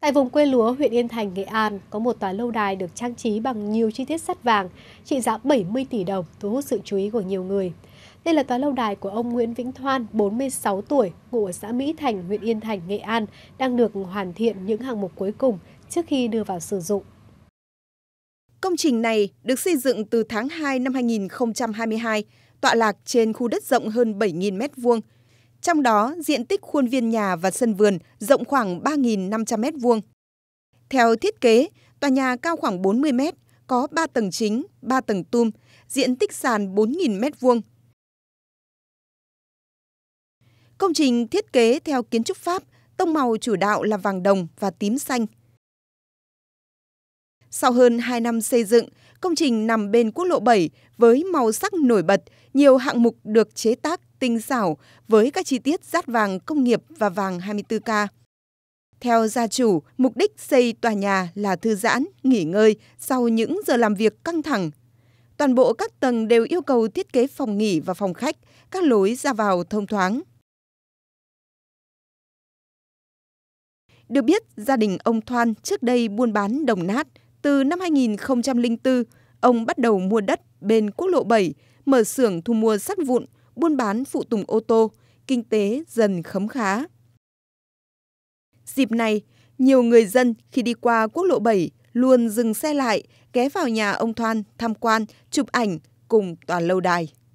Tại vùng quê lúa huyện Yên Thành, Nghệ An, có một tòa lâu đài được trang trí bằng nhiều chi tiết sắt vàng, trị giá 70 tỷ đồng, thu hút sự chú ý của nhiều người. Đây là tòa lâu đài của ông Nguyễn Vĩnh Thoan, 46 tuổi, ngụ ở xã Mỹ Thành, huyện Yên Thành, Nghệ An, đang được hoàn thiện những hạng mục cuối cùng trước khi đưa vào sử dụng. Công trình này được xây dựng từ tháng 2 năm 2022, tọa lạc trên khu đất rộng hơn 7.000 m vuông trong đó, diện tích khuôn viên nhà và sân vườn rộng khoảng 3.500 m2. Theo thiết kế, tòa nhà cao khoảng 40 m, có 3 tầng chính, 3 tầng tum, diện tích sàn 4.000 m2. Công trình thiết kế theo kiến trúc Pháp, tông màu chủ đạo là vàng đồng và tím xanh. Sau hơn 2 năm xây dựng, Công trình nằm bên quốc lộ 7 với màu sắc nổi bật, nhiều hạng mục được chế tác tinh xảo với các chi tiết dát vàng công nghiệp và vàng 24K. Theo gia chủ, mục đích xây tòa nhà là thư giãn, nghỉ ngơi sau những giờ làm việc căng thẳng. Toàn bộ các tầng đều yêu cầu thiết kế phòng nghỉ và phòng khách, các lối ra vào thông thoáng. Được biết, gia đình ông Thoan trước đây buôn bán đồng nát, từ năm 2004, ông bắt đầu mua đất bên quốc lộ 7, mở xưởng thu mua sắt vụn, buôn bán phụ tùng ô tô, kinh tế dần khấm khá. Dịp này, nhiều người dân khi đi qua quốc lộ 7 luôn dừng xe lại, ghé vào nhà ông Thoan tham quan, chụp ảnh cùng tòa lâu đài.